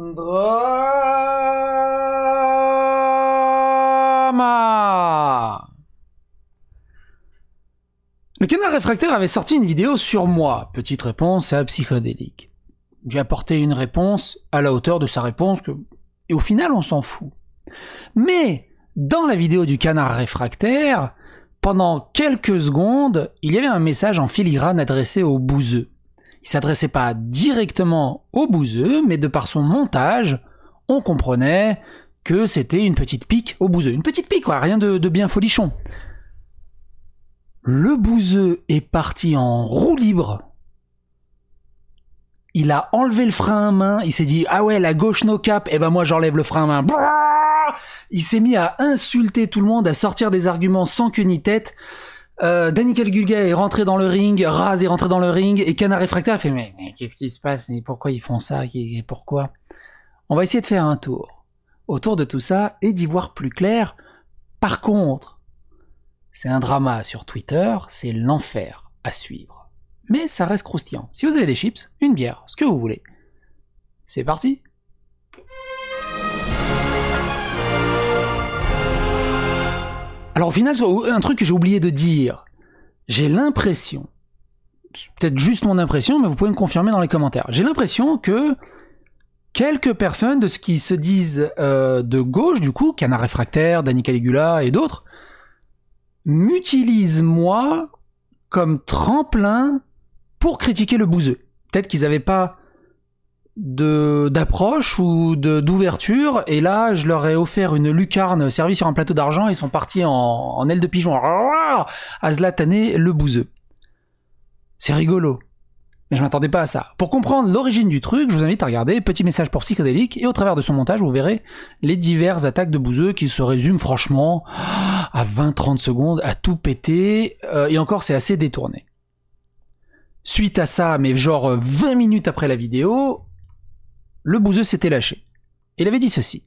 Le canard réfractaire avait sorti une vidéo sur moi, petite réponse à Psychodélique. J'ai apporté une réponse à la hauteur de sa réponse, que... et au final on s'en fout. Mais dans la vidéo du canard réfractaire, pendant quelques secondes, il y avait un message en filigrane adressé au bouseux. Il s'adressait pas directement au bouseux, mais de par son montage, on comprenait que c'était une petite pique au bouseux. Une petite pique, quoi, rien de, bien folichon. Le bouseux est parti en roue libre. Il a enlevé le frein à main, il s'est dit Ah ouais, la gauche no cap, et eh ben moi j'enlève le frein à main. Il s'est mis à insulter tout le monde, à sortir des arguments sans queue ni tête. Euh, Gulga est rentré dans le ring, Raz est rentré dans le ring, et Canard Réfractaire fait mais, qu'est-ce qui se passe Pourquoi ils font ça et pourquoi On va essayer de faire un tour autour de tout ça et d'y voir plus clair. Par contre, c'est un drama sur Twitter, c'est l'enfer à suivre. Mais ça reste croustillant. Si vous avez des chips, une bière, ce que vous voulez, c'est parti Alors au final, un truc que j'ai oublié de dire, j'ai l'impression, peut-être juste mon impression, mais vous pouvez me confirmer dans les commentaires, j'ai l'impression que quelques personnes de ce qui se disent euh, de gauche, du coup, Canard Réfractaire, Danny Caligula et d'autres, m'utilisent moi comme tremplin pour critiquer le bouseux. Peut-être qu'ils n'avaient pas de d'approche ou de d'ouverture et là je leur ai offert une lucarne servie sur un plateau d'argent et ils sont partis en, en aile de pigeon à zlataner le bouseux c'est rigolo mais je m'attendais pas à ça pour comprendre l'origine du truc je vous invite à regarder petit message pour psychodélique et au travers de son montage vous verrez les diverses attaques de bouseux qui se résument franchement à 20-30 secondes à tout péter euh, et encore c'est assez détourné Suite à ça, mais genre 20 euh, minutes après la vidéo, le bouseux s'était lâché. Il avait dit ceci.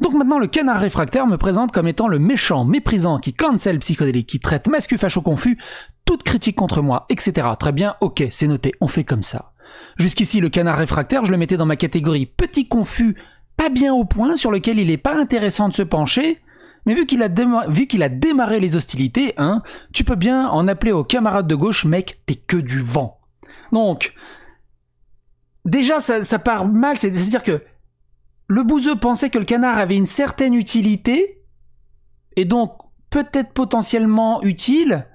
Donc maintenant, le canard réfractaire me présente comme étant le méchant, méprisant, qui cancel psychodélique, qui traite mascu facho confus, toute critique contre moi, etc. Très bien, ok, c'est noté, on fait comme ça. Jusqu'ici, le canard réfractaire, je le mettais dans ma catégorie petit confus, pas bien au point, sur lequel il n'est pas intéressant de se pencher, mais vu qu'il a, a, démarré les hostilités, hein, tu peux bien en appeler aux camarades de gauche, mec, t'es que du vent. Donc, déjà, ça, part mal. C'est-à-dire que le bouseux pensait que le canard avait une certaine utilité, et donc peut-être potentiellement utile,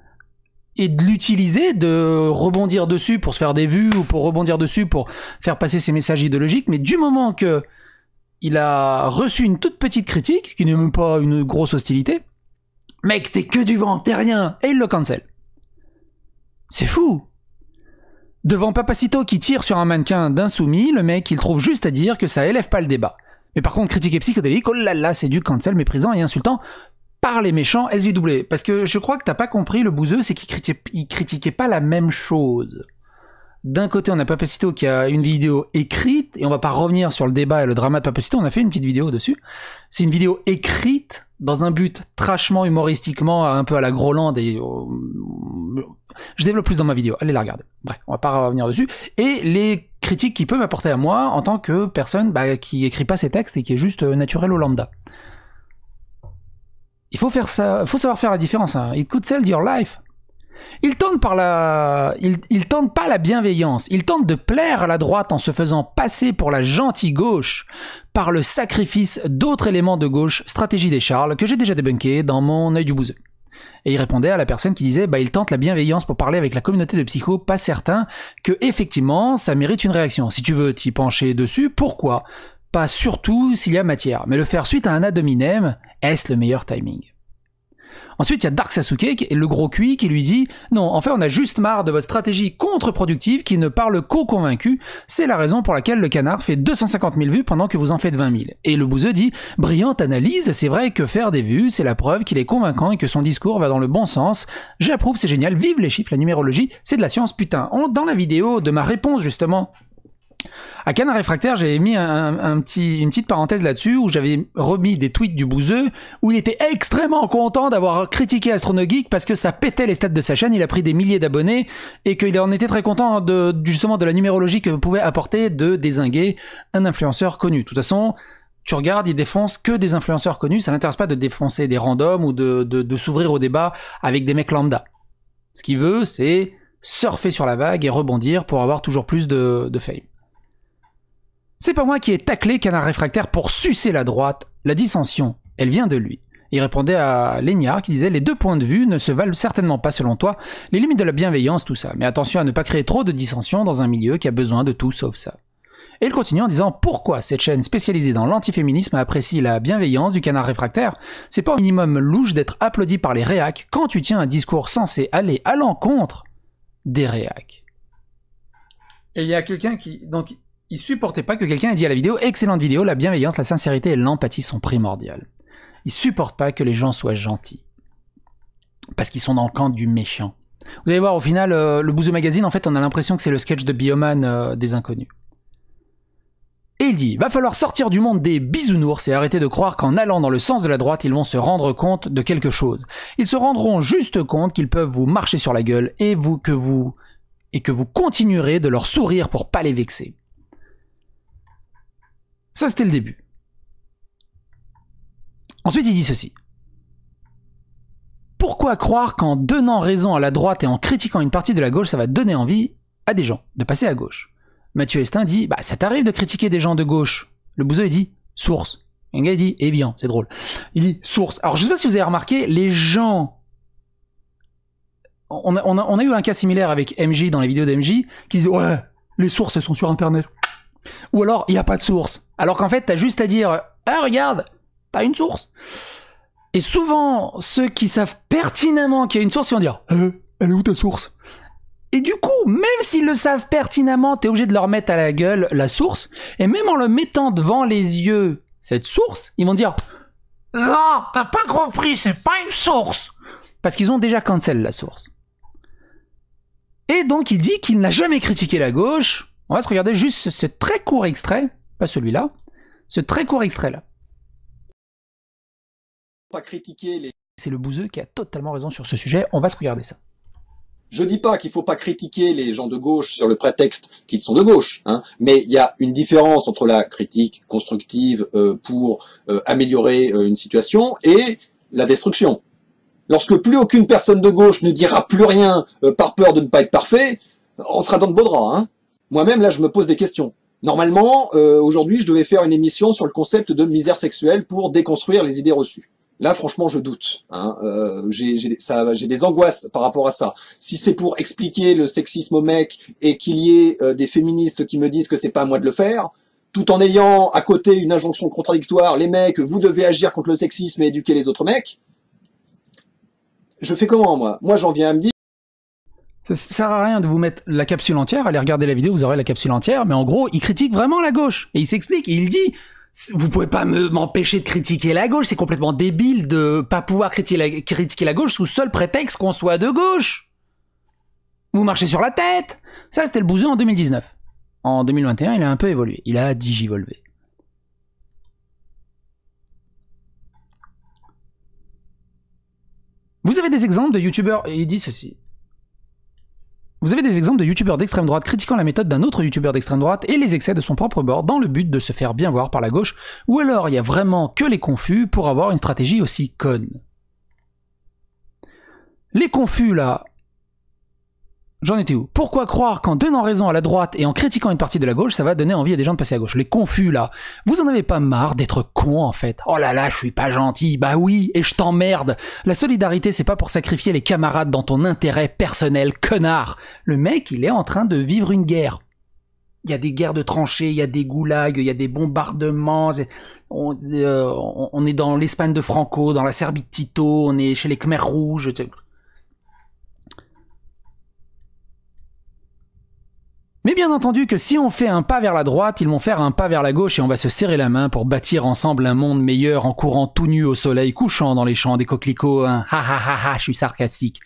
et de l'utiliser, de rebondir dessus pour se faire des vues ou pour rebondir dessus pour faire passer ses messages idéologiques. Mais du moment que il a reçu une toute petite critique, qui n'est même pas une grosse hostilité, mec, t'es que du vent, t'es rien, et il le cancel. C'est fou. Devant Papacito qui tire sur un mannequin d'insoumis, le mec il trouve juste à dire que ça élève pas le débat. Mais par contre, critiquer psychodélique, oh là là, c'est du cancel méprisant et insultant par les méchants SJW. Parce que je crois que t'as pas compris, le bouseux, c'est qu'il critiquait, critiquait pas la même chose. D'un côté, on a Papacito qui a une vidéo écrite, et on va pas revenir sur le débat et le drama de Papacito, on a fait une petite vidéo dessus. C'est une vidéo écrite dans un but trashement, humoristiquement, un peu à la Grolande et je développe plus dans ma vidéo, allez la regarder. Bref, on va pas revenir dessus. Et les critiques qu'il peut m'apporter à moi en tant que personne bah, qui écrit pas ses textes et qui est juste euh, naturel au lambda. Il faut, faire ça, faut savoir faire la différence. Il hein. It could sell your life. Il tente par la... Il, tente pas la bienveillance, il tente de plaire à la droite en se faisant passer pour la gentille gauche par le sacrifice d'autres éléments de gauche, stratégie des Charles, que j'ai déjà débunké dans mon œil du bouseux. Et il répondait à la personne qui disait bah, il tente la bienveillance pour parler avec la communauté de psychos, pas certain que effectivement ça mérite une réaction. Si tu veux t'y pencher dessus, pourquoi Pas surtout s'il y a matière, mais le faire suite à un ad est-ce le meilleur timing Ensuite, il y a Dark Sasuke, le gros cuit, qui lui dit Non, en fait, on a juste marre de votre stratégie contre-productive qui ne parle qu'aux convaincus. C'est la raison pour laquelle le canard fait 250 000 vues pendant que vous en faites 20 000. Et le bouseux dit Brillante analyse, c'est vrai que faire des vues, c'est la preuve qu'il est convaincant et que son discours va dans le bon sens. J'approuve, c'est génial, vive les chiffres, la numérologie, c'est de la science, putain. On, dans la vidéo de ma réponse, justement, à Canard Réfractaire, j'avais mis une petite parenthèse là-dessus où j'avais remis des tweets du Bouzeux où il était extrêmement content d'avoir critiqué Astronogeek parce que ça pétait les stats de sa chaîne, il a pris des milliers d'abonnés et qu'il en était très content justement de la numérologie que pouvait apporter de désinguer un influenceur connu. De toute façon, tu regardes, il défonce que des influenceurs connus, ça n'intéresse pas de défoncer des randoms ou de, s'ouvrir au débat avec des mecs lambda. Ce qu'il veut, c'est surfer sur la vague et rebondir pour avoir toujours plus de, de fame. C'est pas moi qui ai taclé Canard Réfractaire pour sucer la droite. La dissension, elle vient de lui. Il répondait à Léniard qui disait Les deux points de vue ne se valent certainement pas selon toi, les limites de la bienveillance, tout ça. Mais attention à ne pas créer trop de dissension dans un milieu qui a besoin de tout sauf ça. Et il continue en disant pourquoi cette chaîne spécialisée dans l'antiféminisme apprécie la bienveillance du canard réfractaire. C'est pas au minimum louche d'être applaudi par les réacs quand tu tiens un discours censé aller à l'encontre des réacs. Et il y a quelqu'un qui. Donc, il supportait pas que quelqu'un ait dit à la vidéo excellente vidéo, la bienveillance, la sincérité et l'empathie sont primordiales. Il supporte pas que les gens soient gentils parce qu'ils sont dans le camp du méchant. Vous allez voir, au final, euh, le le Bouzeux Magazine, en fait, on a l'impression que c'est le sketch de Bioman euh, des inconnus. Et il dit Va falloir sortir du monde des bisounours et arrêter de croire qu'en allant dans le sens de la droite, ils vont se rendre compte de quelque chose. Ils se rendront juste compte qu'ils peuvent vous marcher sur la gueule et vous que vous et que vous continuerez de leur sourire pour pas les vexer. Ça, c'était le début. Ensuite, il dit ceci. Pourquoi croire qu'en donnant raison à la droite et en critiquant une partie de la gauche, ça va donner envie à des gens de passer à gauche Mathieu Estin dit Bah, ça t'arrive de critiquer des gens de gauche. Le bouseux, il dit Source. Un gars, dit Eh bien, c'est drôle. Il dit Source. Alors, je ne sais pas si vous avez remarqué, les gens on a, on a, eu un cas similaire avec MJ dans la vidéo d'MJ qui disait ouais les sources elles sont sur internet ou alors, il n'y a pas de source. Alors qu'en fait, tu as juste à dire, ah regarde, t'as une source. Et souvent, ceux qui savent pertinemment qu'il y a une source, ils vont dire, euh, elle est où ta source et du coup, même s'ils le savent pertinemment, tu es obligé de leur mettre à la gueule la source. Et même en le mettant devant les yeux cette source, ils vont dire Non, t'as pas compris, c'est pas une source Parce qu'ils ont déjà cancel la source. Et donc il dit qu'il n'a jamais critiqué la gauche, on va se regarder juste ce, très court extrait, pas celui-là, ce très court extrait-là. Pas critiquer les... C'est le bouseux qui a totalement raison sur ce sujet, on va se regarder ça. Je dis pas qu'il faut pas critiquer les gens de gauche sur le prétexte qu'ils sont de gauche, hein, mais il y a une différence entre la critique constructive euh, pour euh, améliorer euh, une situation et la destruction. Lorsque plus aucune personne de gauche ne dira plus rien par peur de ne pas être parfait, on sera dans le beau drap. Hein. Moi-même, là, je me pose des questions. Normalement, euh, aujourd'hui, je devais faire une émission sur le concept de misère sexuelle pour déconstruire les idées reçues. Là, franchement, je doute. Hein. Euh, J'ai des angoisses par rapport à ça. Si c'est pour expliquer le sexisme aux mecs et qu'il y ait euh, des féministes qui me disent que c'est pas à moi de le faire, tout en ayant à côté une injonction contradictoire, les mecs, vous devez agir contre le sexisme et éduquer les autres mecs, je fais comment, moi Moi, j'en viens à me dire ça, sert à rien de vous mettre la capsule entière, allez regarder la vidéo, vous aurez la capsule entière, mais en gros, il critique vraiment la gauche. Et il s'explique, il dit, vous pouvez pas m'empêcher de critiquer la gauche, c'est complètement débile de pas pouvoir critiquer la, critiquer la gauche sous seul prétexte qu'on soit de gauche. Vous marchez sur la tête Ça, c'était le bouseux en 2019. En 2021, il a un peu évolué. Il a digivolvé. Vous avez des exemples de youtubeurs Il dit ceci. Vous avez des exemples de youtubeurs d'extrême droite critiquant la méthode d'un autre youtubeur d'extrême droite et les excès de son propre bord dans le but de se faire bien voir par la gauche, ou alors il y a vraiment que les confus pour avoir une stratégie aussi conne. Les confus là, J'en étais où Pourquoi croire qu'en donnant raison à la droite et en critiquant une partie de la gauche, ça va donner envie à des gens de passer à gauche Les confus là. Vous en avez pas marre d'être con en fait Oh là là, je suis pas gentil. Bah oui, et je t'emmerde. La solidarité, c'est pas pour sacrifier les camarades dans ton intérêt personnel, connard. Le mec, il est en train de vivre une guerre. Il y a des guerres de tranchées, il y a des goulags, il y a des bombardements. Euh, on, on est dans l'Espagne de Franco, dans la Serbie de Tito, on est chez les Khmer rouges. Mais bien entendu que si on fait un pas vers la droite, ils vont faire un pas vers la gauche et on va se serrer la main pour bâtir ensemble un monde meilleur en courant tout nu au soleil, couchant dans les champs des coquelicots, hein. ha ha ha ha, je suis sarcastique.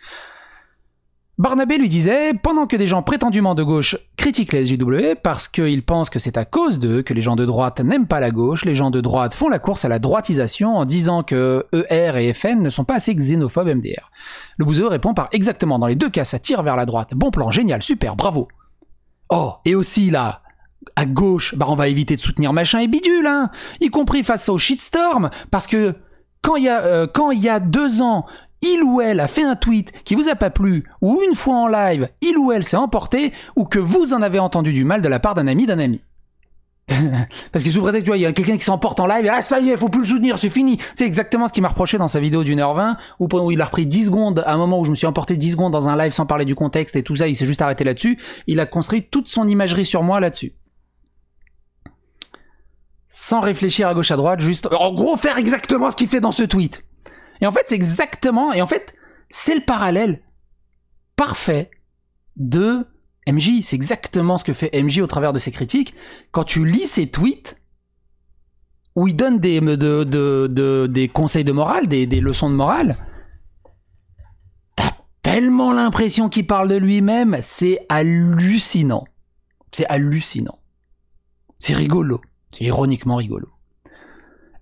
Barnabé lui disait, pendant que des gens prétendument de gauche critiquent les SJW parce qu'ils pensent que c'est à cause d'eux que les gens de droite n'aiment pas la gauche, les gens de droite font la course à la droitisation en disant que ER et FN ne sont pas assez xénophobes MDR. Le bouseux répond par exactement dans les deux cas ça tire vers la droite, bon plan, génial, super, bravo. Oh, et aussi là, à gauche, bah on va éviter de soutenir machin et bidule, hein, y compris face au shitstorm, parce que quand il y a, euh, quand il y a deux ans, il ou elle a fait un tweet qui vous a pas plu, ou une fois en live, il ou elle s'est emporté, ou que vous en avez entendu du mal de la part d'un ami d'un ami. Parce que sous prétexte, tu vois, il y a quelqu'un qui s'emporte en live, et ah ça y est, faut plus le soutenir, c'est fini. C'est exactement ce qu'il m'a reproché dans sa vidéo d'une heure vingt, où, où il a repris 10 secondes, à un moment où je me suis emporté 10 secondes dans un live sans parler du contexte et tout ça, il s'est juste arrêté là-dessus. Il a construit toute son imagerie sur moi là-dessus. Sans réfléchir à gauche à droite, juste en gros faire exactement ce qu'il fait dans ce tweet. Et en fait, c'est exactement, et en fait, c'est le parallèle parfait de MJ. C'est exactement ce que fait MJ au travers de ses critiques. Quand tu lis ses tweets, où il donne des, conseils de morale, des, des leçons de morale, t'as tellement l'impression qu'il parle de lui-même, c'est hallucinant. C'est hallucinant. C'est rigolo. C'est ironiquement rigolo.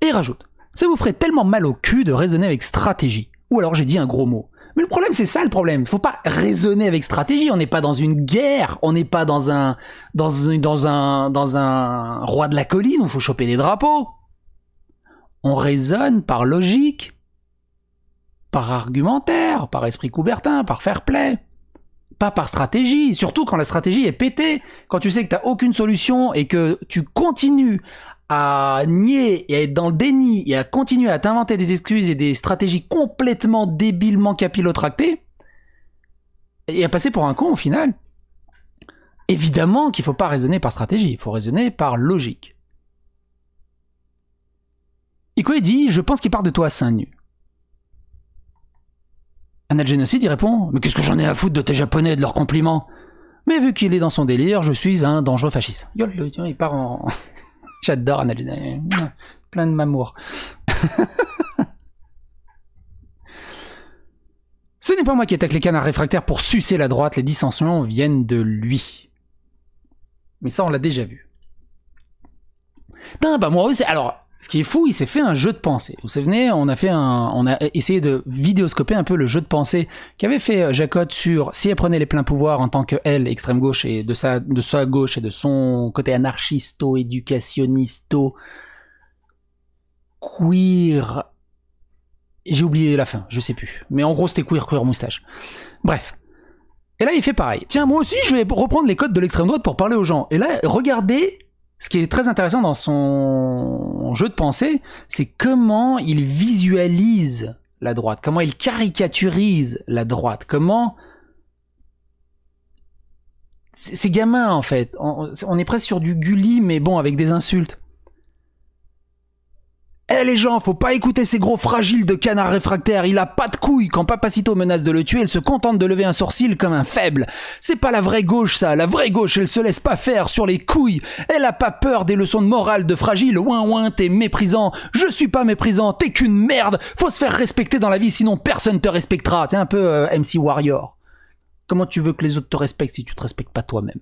Et il rajoute, ça vous ferait tellement mal au cul de raisonner avec stratégie. Ou alors j'ai dit un gros mot. Mais le problème, c'est ça le problème. Il faut pas raisonner avec stratégie. On n'est pas dans une guerre. On n'est pas dans un, dans, un, dans un roi de la colline où il faut choper des drapeaux. On raisonne par logique, par argumentaire, par esprit coubertin, par fair play. Pas par stratégie, surtout quand la stratégie est pétée, quand tu sais que tu n'as aucune solution et que tu continues à nier et à être dans le déni et à continuer à t'inventer des excuses et des stratégies complètement débilement capillotractées et à passer pour un con au final. Évidemment qu'il ne faut pas raisonner par stratégie, il faut raisonner par logique. Ikue dit Je pense qu'il part de toi à seins nus. Anal y répond Mais qu'est-ce que j'en ai à foutre de tes japonais et de leurs compliments Mais vu qu'il est dans son délire, je suis un dangereux fasciste. Il part en. J'adore Plein de m'amour. Ce n'est pas moi qui attaque les canards réfractaires pour sucer la droite, les dissensions viennent de lui. Mais ça, on l'a déjà vu. bah moi aussi, alors, ce qui est fou, il s'est fait un jeu de pensée. Vous vous souvenez, on a fait on a essayé de vidéoscoper un peu le jeu de pensée qu'avait fait euh, Jacotte sur si elle prenait les pleins pouvoirs en tant que elle, extrême gauche et de sa, de sa gauche et de son côté anarchisto, éducationnisto, queer. J'ai oublié la fin, je sais plus. Mais en gros, c'était queer, queer, moustache. Bref. Et là, il fait pareil. Tiens, moi aussi, je vais reprendre les codes de l'extrême droite pour parler aux gens. Et là, regardez ce qui est très intéressant dans son jeu de pensée, c'est comment il visualise la droite, comment il caricaturise la droite, comment... C'est gamin en fait, on, est presque sur du Gulli, mais bon, avec des insultes. Eh les gens, faut pas écouter ces gros fragiles de canards réfractaires, il a pas de couilles, quand Papacito menace de le tuer, il se contente de lever un sourcil comme un faible. C'est pas la vraie gauche ça, la vraie gauche elle se laisse pas faire sur les couilles, elle a pas peur des leçons de morale de fragile, ouin ouin t'es méprisant, je suis pas méprisant, t'es qu'une merde, faut se faire respecter dans la vie sinon personne te respectera, t'es un peu euh, MC Warrior. Comment tu veux que les autres te respectent si tu te respectes pas toi-même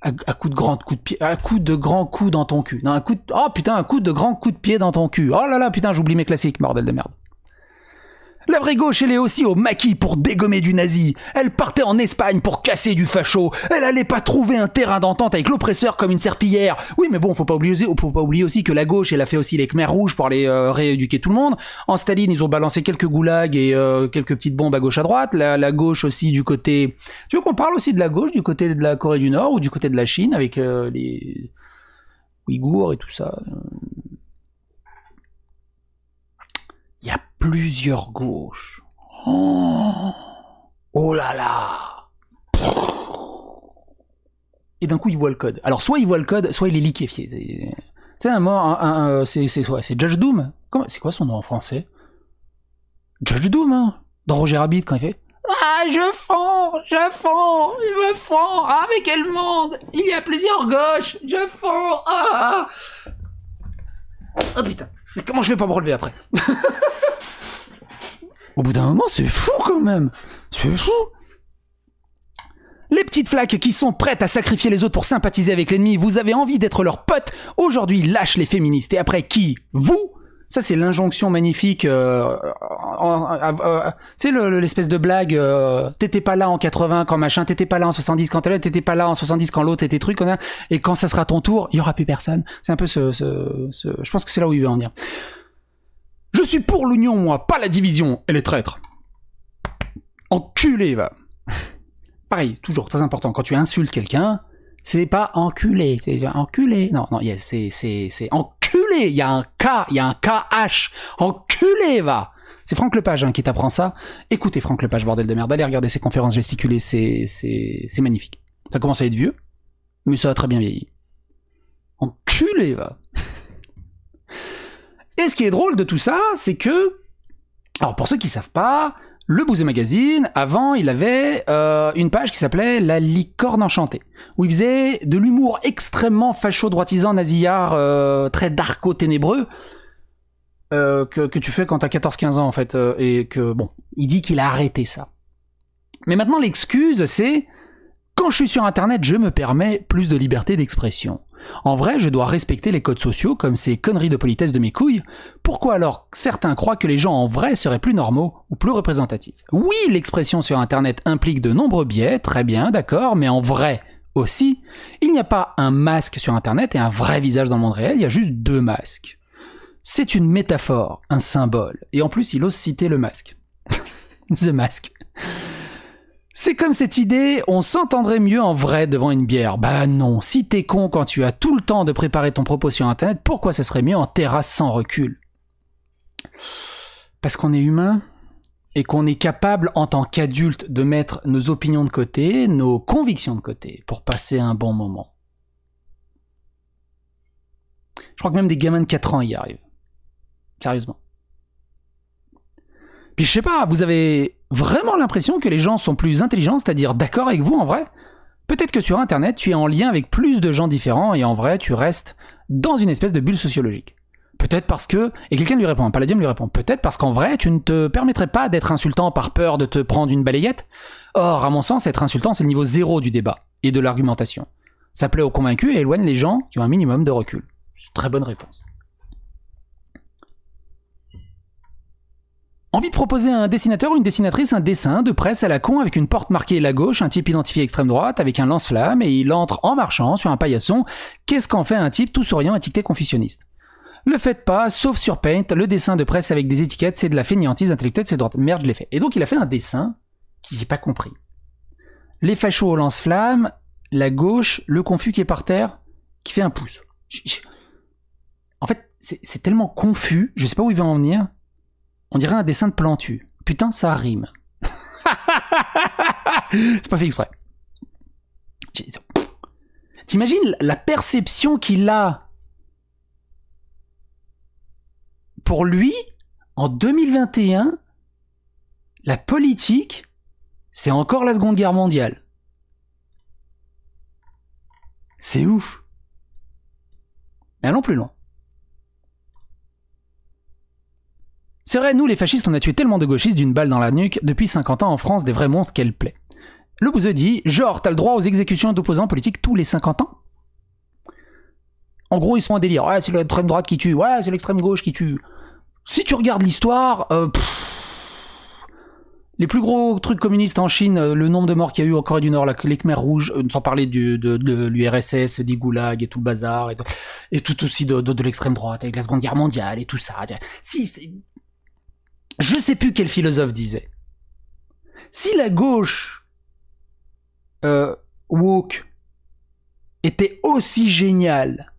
à, coup de grand coup de pied, un coup de grand coup dans ton cul. Non, un coup de, oh putain, un coup de grand coup de pied dans ton cul. Oh là là, putain, j'oublie mes classiques, bordel de merde. La vraie gauche, elle est aussi au maquis pour dégommer du nazi. Elle partait en Espagne pour casser du facho. Elle allait pas trouver un terrain d'entente avec l'oppresseur comme une serpillière. Oui, mais bon, faut pas oublier, pas oublier aussi que la gauche, elle a fait aussi les Khmers rouges pour aller euh, rééduquer tout le monde. En Staline, ils ont balancé quelques goulags et euh, quelques petites bombes à gauche à droite. La, gauche aussi du côté. Tu veux qu'on parle aussi de la gauche du côté de la Corée du Nord ou du côté de la Chine avec euh, les Ouïghours et tout ça. plusieurs gauches. Oh, là là Et d'un coup, il voit le code. Alors, soit il voit le code, soit il est liquéfié. C'est un mort, euh, c'est C'est Judge Doom C'est quoi son nom en français Judge Doom, hein Dans Roger Rabbit, quand il fait Ah, je fonds Je fonds Je me fonds Ah, mais quel monde Il y a plusieurs gauches Je fonds Ah, ah, ah. Oh putain comment je vais pas me relever après Au bout d'un moment, c'est fou quand même. C'est fou. Les petites flaques qui sont prêtes à sacrifier les autres pour sympathiser avec l'ennemi, vous avez envie d'être leur pote, aujourd'hui lâche les féministes. Et après qui Vous ça, c'est l'injonction magnifique. c'est euh, l'espèce de blague. Euh, t'étais pas là en 80 quand machin, t'étais pas là en 70 quand t'étais t'étais pas là en 70 quand l'autre, était truc. et quand ça sera ton tour, il y aura plus personne. C'est un peu ce, Je pense que c'est là où il veut en dire. Je suis pour l'union, moi, pas la division. et les traîtres. Enculé, va. Pareil, toujours très important. Quand tu insultes quelqu'un, c'est pas enculé. C'est enculé. Non, non, c'est, c'est, enculé. Il y a un K, il y a un KH. Enculé, va. C'est Franck Lepage hein, qui t'apprend ça. Écoutez Franck Lepage, bordel de merde. Allez regarder ses conférences gesticulées, c'est, c'est magnifique. Ça commence à être vieux, mais ça a très bien vieilli. Enculé, va. Et ce qui est drôle de tout ça, c'est que, alors pour ceux qui savent pas, le Bouzé Magazine, avant, il avait euh, une page qui s'appelait La Licorne Enchantée, où il faisait de l'humour extrêmement facho-droitisant, nasillard, euh, très darko-ténébreux, euh, que, que, tu fais quand t'as 14-15 ans, en fait. et que, bon, il dit qu'il a arrêté ça. Mais maintenant, l'excuse, c'est quand je suis sur Internet, je me permets plus de liberté d'expression. En vrai, je dois respecter les codes sociaux comme ces conneries de politesse de mes couilles. Pourquoi alors certains croient que les gens en vrai seraient plus normaux ou plus représentatifs Oui, l'expression sur Internet implique de nombreux biais, très bien, d'accord, mais en vrai aussi, il n'y a pas un masque sur Internet et un vrai visage dans le monde réel, il y a juste deux masques. C'est une métaphore, un symbole, et en plus il ose citer le masque. The masque c'est comme cette idée, on s'entendrait mieux en vrai devant une bière. Bah non, si t'es con quand tu as tout le temps de préparer ton propos sur internet, pourquoi ce serait mieux en terrasse sans recul Parce qu'on est humain et qu'on est capable en tant qu'adulte de mettre nos opinions de côté, nos convictions de côté pour passer un bon moment. Je crois que même des gamins de 4 ans y arrivent. Sérieusement. Puis je sais pas, vous avez vraiment l'impression que les gens sont plus intelligents, c'est-à-dire d'accord avec vous en vrai Peut-être que sur Internet, tu es en lien avec plus de gens différents et en vrai, tu restes dans une espèce de bulle sociologique. Peut-être parce que... Et quelqu'un lui répond, un paladium lui répond, peut-être parce qu'en vrai, tu ne te permettrais pas d'être insultant par peur de te prendre une balayette. Or, à mon sens, être insultant, c'est le niveau zéro du débat et de l'argumentation. Ça plaît aux convaincus et éloigne les gens qui ont un minimum de recul. Très bonne réponse. Envie de proposer à un dessinateur ou une dessinatrice un dessin de presse à la con avec une porte marquée la gauche, un type identifié extrême droite, avec un lance-flamme, et il entre en marchant sur un paillasson. Qu'est-ce qu'en fait un type tout souriant étiqueté confessionniste Le faites pas, sauf sur Paint, le dessin de presse avec des étiquettes, c'est de la fainéantise intellectuelle, c'est droite. Merde, je l'ai fait. Et donc il a fait un dessin j'ai pas compris. Les fachos au lance-flamme, la gauche, le confus qui est par terre, qui fait un pouce. En fait, c'est tellement confus, je sais pas où il va en venir on dirait un dessin de plantu. Putain, ça rime. c'est pas fait exprès. T'imagines la perception qu'il a pour lui en 2021 la politique, c'est encore la Seconde Guerre mondiale. C'est ouf. Mais allons plus loin. C'est vrai, nous les fascistes, on a tué tellement de gauchistes d'une balle dans la nuque depuis 50 ans en France, des vrais monstres qu'elle plaît. Le bouseux dit Genre, t'as le droit aux exécutions d'opposants politiques tous les 50 ans En gros, ils sont en délire. Ouais, c'est l'extrême droite qui tue. Ouais, c'est l'extrême gauche qui tue. Si tu regardes l'histoire, euh, les plus gros trucs communistes en Chine, euh, le nombre de morts qu'il y a eu en Corée du Nord, les Khmer rouges, euh, sans parler de, l'URSS, des goulags et tout le bazar, et, tout aussi de, l'extrême droite, avec la Seconde Guerre mondiale et tout ça. Si, je sais plus quel philosophe disait. Si la gauche euh, woke était aussi géniale,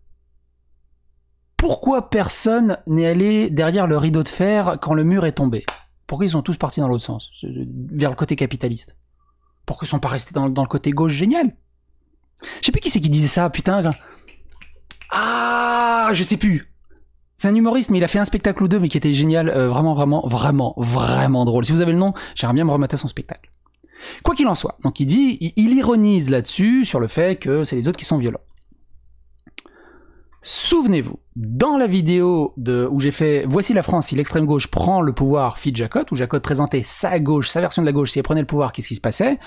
pourquoi personne n'est allé derrière le rideau de fer quand le mur est tombé Pourquoi ils sont tous partis dans l'autre sens, euh, vers le côté capitaliste Pourquoi ils sont pas restés dans, dans le côté gauche génial Je sais plus qui c'est qui disait ça, putain. Ah, je sais plus. C'est un humoriste, mais il a fait un spectacle ou deux, mais qui était génial, euh, vraiment, vraiment, vraiment, vraiment drôle. Si vous avez le nom, j'aimerais bien me remettre à son spectacle. Quoi qu'il en soit, donc il dit, il, ironise là-dessus, sur le fait que c'est les autres qui sont violents. Souvenez-vous, dans la vidéo de, où j'ai fait Voici la France si l'extrême gauche prend le pouvoir, fit Jacot, où Jacot présentait sa gauche, sa version de la gauche, si elle prenait le pouvoir, qu'est-ce qui se passait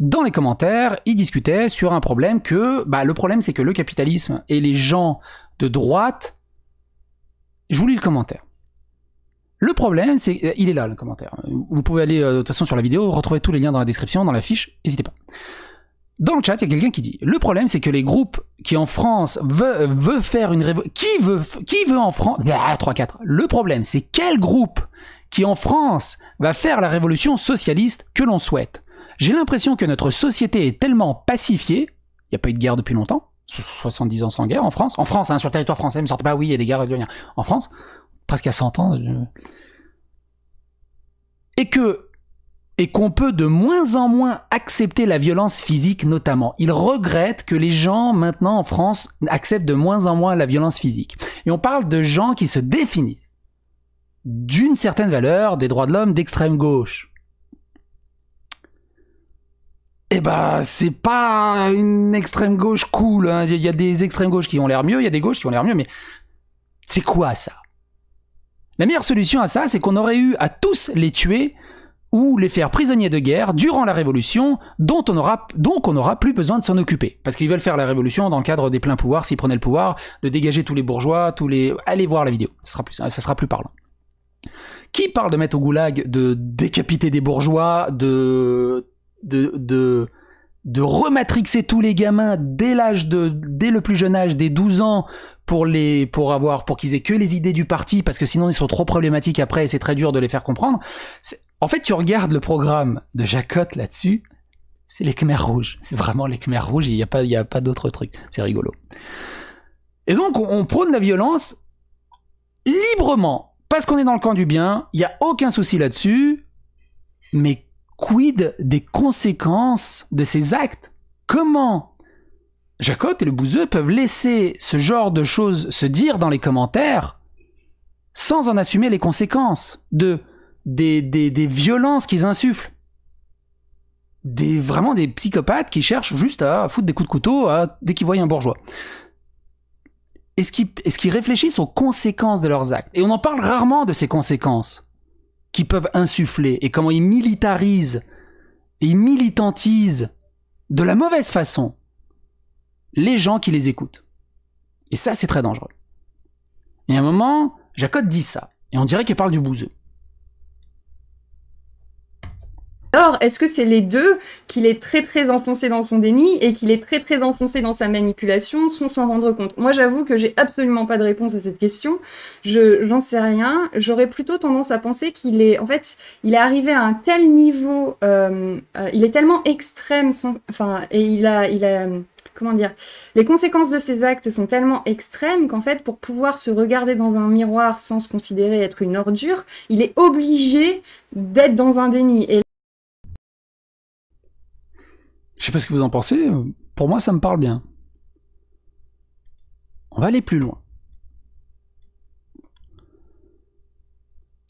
Dans les commentaires, il discutait sur un problème que, bah, le problème c'est que le capitalisme et les gens de droite je vous lis le commentaire. Le problème, c'est. Euh, il est là, le commentaire. Vous pouvez aller, euh, de toute façon, sur la vidéo, retrouver tous les liens dans la description, dans la fiche, n'hésitez pas. Dans le chat, il y a quelqu'un qui dit Le problème, c'est que les groupes qui en France veulent faire une révolution. Qui veut, qui veut en France. Ah, 3-4. Le problème, c'est quel groupe qui en France va faire la révolution socialiste que l'on souhaite J'ai l'impression que notre société est tellement pacifiée, il n'y a pas eu de guerre depuis longtemps, 70 ans sans guerre en France, en France, hein, sur le territoire français, ne me sortez pas, oui, il y a des guerres En France, presque à 100 ans. Et que et qu'on peut de moins en moins accepter la violence physique notamment. Il regrette que les gens maintenant en France acceptent de moins en moins la violence physique. Et on parle de gens qui se définissent d'une certaine valeur des droits de l'homme d'extrême gauche eh bah, ben, c'est pas une extrême gauche cool. Il hein. y a des extrêmes gauches qui ont l'air mieux, il y a des gauches qui ont l'air mieux, mais c'est quoi ça La meilleure solution à ça, c'est qu'on aurait eu à tous les tuer ou les faire prisonniers de guerre durant la Révolution, dont on aura, donc on n'aura plus besoin de s'en occuper. Parce qu'ils veulent faire la Révolution dans le cadre des pleins pouvoirs, s'ils prenaient le pouvoir, de dégager tous les bourgeois, tous les... Allez voir la vidéo, sera plus, ça sera plus parlant. Qui parle de mettre au goulag, de décapiter des bourgeois, de de, de, rematrixer tous les gamins dès l'âge de dès le plus jeune âge des 12 ans pour les pour avoir pour qu'ils aient que les idées du parti parce que sinon ils sont trop problématiques après et c'est très dur de les faire comprendre. En fait, tu regardes le programme de Jacotte là-dessus, c'est les Khmer rouges. C'est vraiment les Khmer rouges, il n'y a pas, il y a pas d'autre truc. C'est rigolo. Et donc, on, on prône la violence librement, parce qu'on est dans le camp du bien, il n'y a aucun souci là-dessus, mais quid des conséquences de ces actes Comment Jacotte et le Bouzeux peuvent laisser ce genre de choses se dire dans les commentaires sans en assumer les conséquences de des, violences qu'ils insufflent. Des, vraiment des psychopathes qui cherchent juste à foutre des coups de couteau à, dès qu'ils voient un bourgeois. Est-ce qu'ils réfléchissent aux conséquences de leurs actes Et on en parle rarement de ces conséquences. Qui peuvent insuffler et comment ils militarisent et ils militantisent de la mauvaise façon les gens qui les écoutent. Et ça, c'est très dangereux. Et à un moment, Jacotte dit ça. Et on dirait qu'il parle du bouseux. Alors, est-ce que c'est les deux qu'il est très très enfoncé dans son déni et qu'il est très très enfoncé dans sa manipulation sans s'en rendre compte Moi, j'avoue que j'ai absolument pas de réponse à cette question. Je n'en sais rien. J'aurais plutôt tendance à penser qu'il est en fait, il est arrivé à un tel niveau, euh, euh, il est tellement extrême, sans, enfin, et il a, il a comment dire, les conséquences de ses actes sont tellement extrêmes qu'en fait, pour pouvoir se regarder dans un miroir sans se considérer être une ordure, il est obligé d'être dans un déni. Et je sais pas ce que vous en pensez, pour moi ça me parle bien. On va aller plus loin.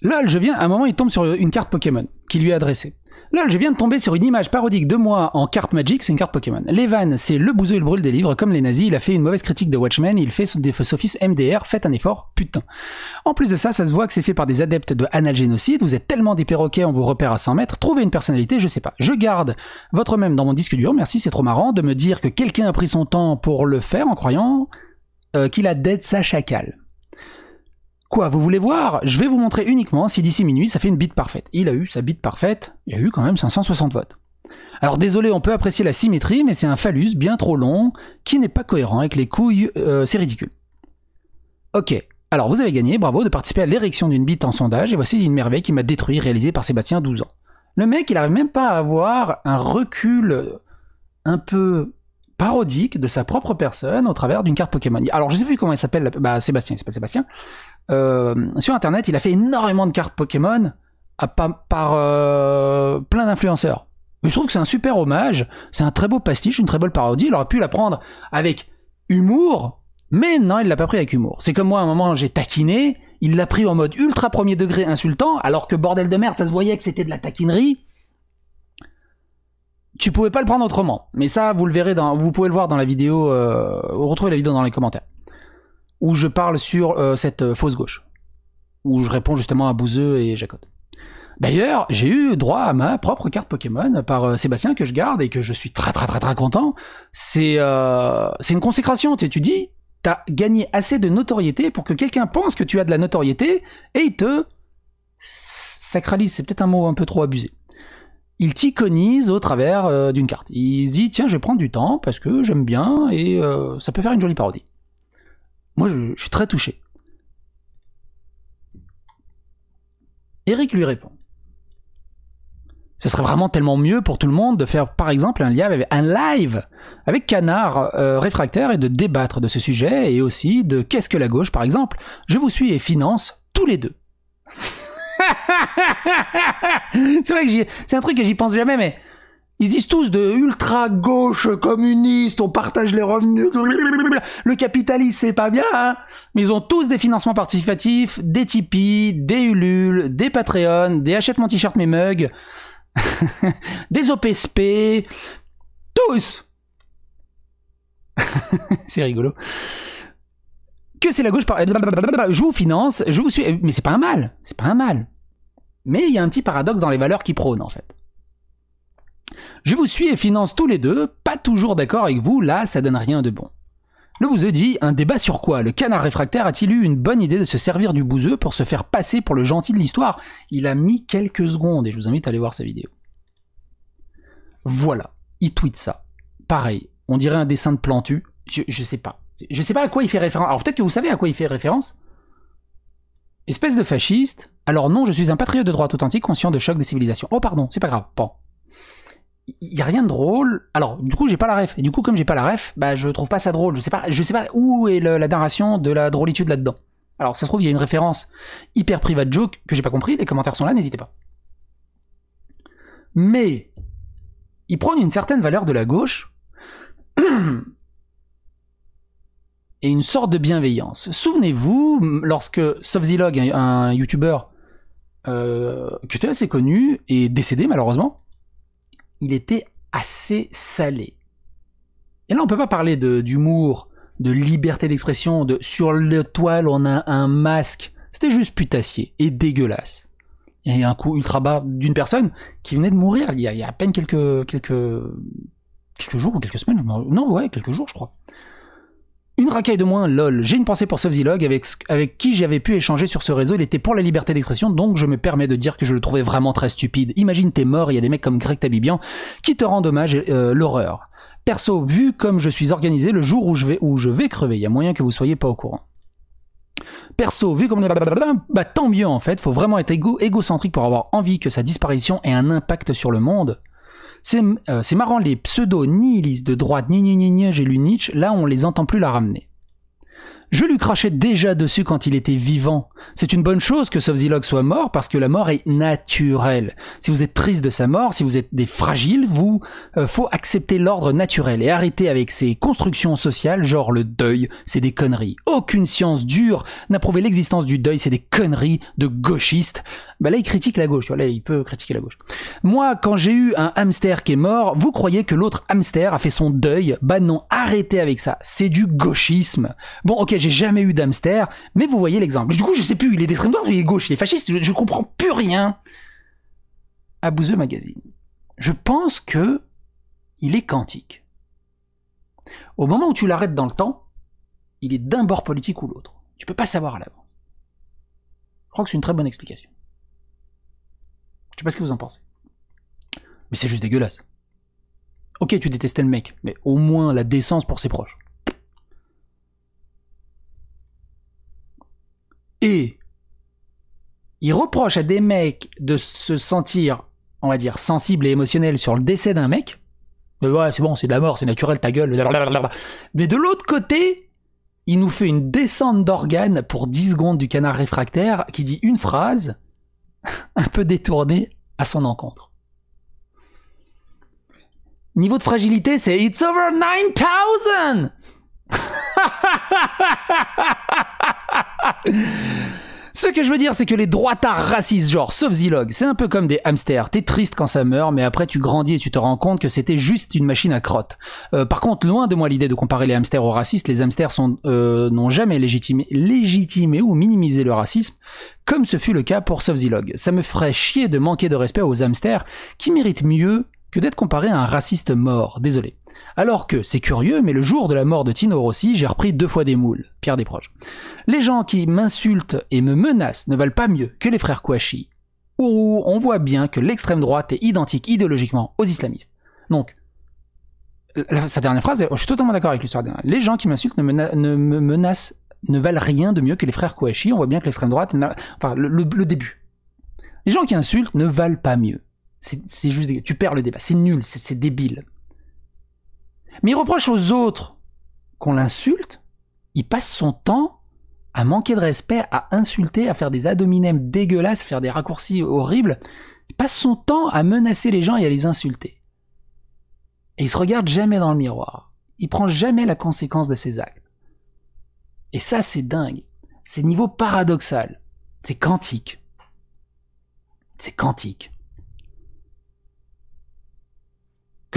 Là, je viens, à un moment il tombe sur une carte Pokémon qui lui est adressée. Lol, je viens de tomber sur une image parodique de moi en carte Magic, c'est une carte Pokémon. Levan, c'est le et le brûle des livres comme les nazis, il a fait une mauvaise critique de Watchmen, il fait des offices MDR, faites un effort, putain. En plus de ça, ça se voit que c'est fait par des adeptes de analgénocide, vous êtes tellement des perroquets, on vous repère à 100 mètres, trouvez une personnalité, je sais pas. Je garde votre même dans mon disque dur, merci, c'est trop marrant de me dire que quelqu'un a pris son temps pour le faire en croyant euh, qu'il a dead sa chacal. Quoi, vous voulez voir Je vais vous montrer uniquement si d'ici minuit ça fait une bite parfaite. Il a eu sa bite parfaite, il a eu quand même 560 votes. Alors désolé, on peut apprécier la symétrie, mais c'est un phallus bien trop long qui n'est pas cohérent avec les couilles, euh, c'est ridicule. Ok, alors vous avez gagné, bravo de participer à l'érection d'une bite en sondage, et voici une merveille qui m'a détruit, réalisée par Sébastien, 12 ans. Le mec, il n'arrive même pas à avoir un recul euh, un peu parodique de sa propre personne au travers d'une carte Pokémon. Alors je sais plus comment il s'appelle, bah, Sébastien, il s'appelle Sébastien. Euh, sur internet, il a fait énormément de cartes Pokémon par, euh, plein d'influenceurs. je trouve que c'est un super hommage, c'est un très beau pastiche, une très belle parodie. Il aurait pu la prendre avec humour, mais non, il l'a pas pris avec humour. C'est comme moi, à un moment, j'ai taquiné, il l'a pris en mode ultra premier degré insultant, alors que bordel de merde, ça se voyait que c'était de la taquinerie tu pouvais pas le prendre autrement. Mais ça, vous le verrez dans, vous pouvez le voir dans la vidéo, euh, retrouvez la vidéo dans les commentaires, où je parle sur euh, cette euh, fausse gauche, où je réponds justement à Bouzeux et Jacotte. D'ailleurs, j'ai eu droit à ma propre carte Pokémon par euh, Sébastien que je garde et que je suis très très très très content. C'est c'est une consécration, tu, tu dis, t'as gagné assez de notoriété pour que quelqu'un pense que tu as de la notoriété et il te sacralise, c'est peut-être un mot un peu trop abusé il t'iconise au travers euh, d'une carte. Il se dit, tiens, je vais prendre du temps parce que j'aime bien et euh, ça peut faire une jolie parodie. Moi, je, suis très touché. Eric lui répond. Ce serait vraiment tellement mieux pour tout le monde de faire par exemple un live, avec Canard euh, Réfractaire et de débattre de ce sujet et aussi de Qu'est-ce que la gauche par exemple Je vous suis et finance tous les deux. c'est vrai que c'est un truc que j'y pense jamais, mais ils disent tous de ultra gauche communiste, on partage les revenus, le capitalisme c'est pas bien, hein. mais ils ont tous des financements participatifs, des Tipeee, des Ulule, des Patreon, des achète mon t-shirt mes mugs, des OPSP, tous. c'est rigolo que c'est la gauche. Par... Je vous finance, je vous suis. Mais c'est pas un mal, c'est pas un mal. Mais il y a un petit paradoxe dans les valeurs qui prônent en fait. Je vous suis et finance tous les deux, pas toujours d'accord avec vous, là ça donne rien de bon. Le bouseux dit Un débat sur quoi Le canard réfractaire a-t-il eu une bonne idée de se servir du bouseux pour se faire passer pour le gentil de l'histoire Il a mis quelques secondes et je vous invite à aller voir sa vidéo. Voilà, il tweet ça. Pareil, on dirait un dessin de plantu, je, je sais pas. Je sais pas à quoi il fait référence. Alors peut-être que vous savez à quoi il fait référence. Espèce de fasciste. Alors non, je suis un patriote de droite authentique, conscient de choc des civilisations. Oh pardon, c'est pas grave. Bon. Il y a rien de drôle. Alors du coup, j'ai pas la ref. Et du coup, comme j'ai pas la ref, bah je trouve pas ça drôle. Je sais pas, je sais pas où est la narration de la drôlitude là-dedans. Alors ça se trouve, il y a une référence hyper private joke que j'ai pas compris. Les commentaires sont là, n'hésitez pas. Mais il prône une certaine valeur de la gauche et une sorte de bienveillance. Souvenez-vous, lorsque Sofzilog, un, youtubeur YouTuber euh, qui était assez connu et décédé malheureusement, il était assez salé. Et là, on ne peut pas parler d'humour, de, liberté d'expression, de sur le toile on a un masque. C'était juste putassier et dégueulasse. Et un coup ultra bas d'une personne qui venait de mourir il y a, à peine quelques, quelques, quelques jours ou quelques semaines. non, ouais, quelques jours, je crois. Une racaille de moins, lol. J'ai une pensée pour Sovzilog, avec, avec qui j'avais pu échanger sur ce réseau. Il était pour la liberté d'expression, donc je me permets de dire que je le trouvais vraiment très stupide. Imagine t'es mort, il y a des mecs comme Greg Tabibian qui te rendent hommage, euh, l'horreur. Perso, vu comme je suis organisé, le jour où je vais, crever, il y a moyen que vous soyez pas au courant. Perso, vu comme bah tant mieux en fait, faut vraiment être égocentrique pour avoir envie que sa disparition ait un impact sur le monde. Euh, c'est marrant, les pseudo-nihilistes de droite, ni ni ni ni, j'ai lu Nietzsche, là on les entend plus la ramener. Je lui crachais déjà dessus quand il était vivant. C'est une bonne chose que Sovzilog soit mort parce que la mort est naturelle. Si vous êtes triste de sa mort, si vous êtes des fragiles, vous euh, faut accepter l'ordre naturel et arrêter avec ces constructions sociales, genre le deuil, c'est des conneries. Aucune science dure n'a prouvé l'existence du deuil, c'est des conneries de gauchistes. Bah là, il critique la gauche, là, il peut critiquer la gauche. Moi, quand j'ai eu un hamster qui est mort, vous croyez que l'autre hamster a fait son deuil Bah non, arrêtez avec ça, c'est du gauchisme. Bon, ok, j'ai jamais eu d'Amster, mais vous voyez l'exemple. Du coup, je sais plus, il est d'extrême droite, il est gauche, il est fasciste, je, comprends plus rien. À Magazine. Je pense que il est quantique. Au moment où tu l'arrêtes dans le temps, il est d'un bord politique ou l'autre. Tu peux pas savoir à l'avance. Je crois que c'est une très bonne explication. Je sais pas ce que vous en pensez. Mais c'est juste dégueulasse. Ok, tu détestais le mec, mais au moins la décence pour ses proches. Et il reproche à des mecs de se sentir, on va dire, sensible et émotionnel sur le décès d'un mec. Mais ouais, c'est bon, c'est de la mort, c'est naturel, ta gueule. Mais de l'autre côté, il nous fait une descente d'organes pour 10 secondes du canard réfractaire qui dit une phrase un peu détournée à son encontre. Niveau de fragilité, c'est It's over 9000! Ce que je veux dire, c'est que les droitards racistes, genre sauf Zilog, c'est un peu comme des hamsters. T'es triste quand ça meurt, mais après tu grandis et tu te rends compte que c'était juste une machine à crotte. Euh, par contre, loin de moi l'idée de comparer les hamsters aux racistes. Les hamsters euh, n'ont jamais légitimé, légitimé ou minimisé le racisme, comme ce fut le cas pour sauf Zilog. Ça me ferait chier de manquer de respect aux hamsters qui méritent mieux que d'être comparés à un raciste mort. Désolé. Alors que, c'est curieux, mais le jour de la mort de Tino Rossi, j'ai repris deux fois des moules. Pierre Desproges. Les gens qui m'insultent et me menacent ne valent pas mieux que les frères Kouachi. on voit bien que l'extrême droite est identique idéologiquement aux islamistes. Donc, sa dernière phrase, je suis totalement d'accord avec l'histoire. Les gens qui m'insultent ne, me menacent, ne valent rien de mieux que les frères Kouachi. On voit bien que l'extrême droite, enfin, le, début. Les gens qui insultent ne valent pas mieux. C'est juste, tu perds le débat. C'est nul, c'est débile. Mais il reproche aux autres qu'on l'insulte, il passe son temps à manquer de respect, à insulter, à faire des adominem dégueulasses, faire des raccourcis horribles. Il passe son temps à menacer les gens et à les insulter. Et il se regarde jamais dans le miroir. Il prend jamais la conséquence de ses actes. Et ça, c'est dingue. C'est niveau paradoxal. C'est quantique. C'est quantique.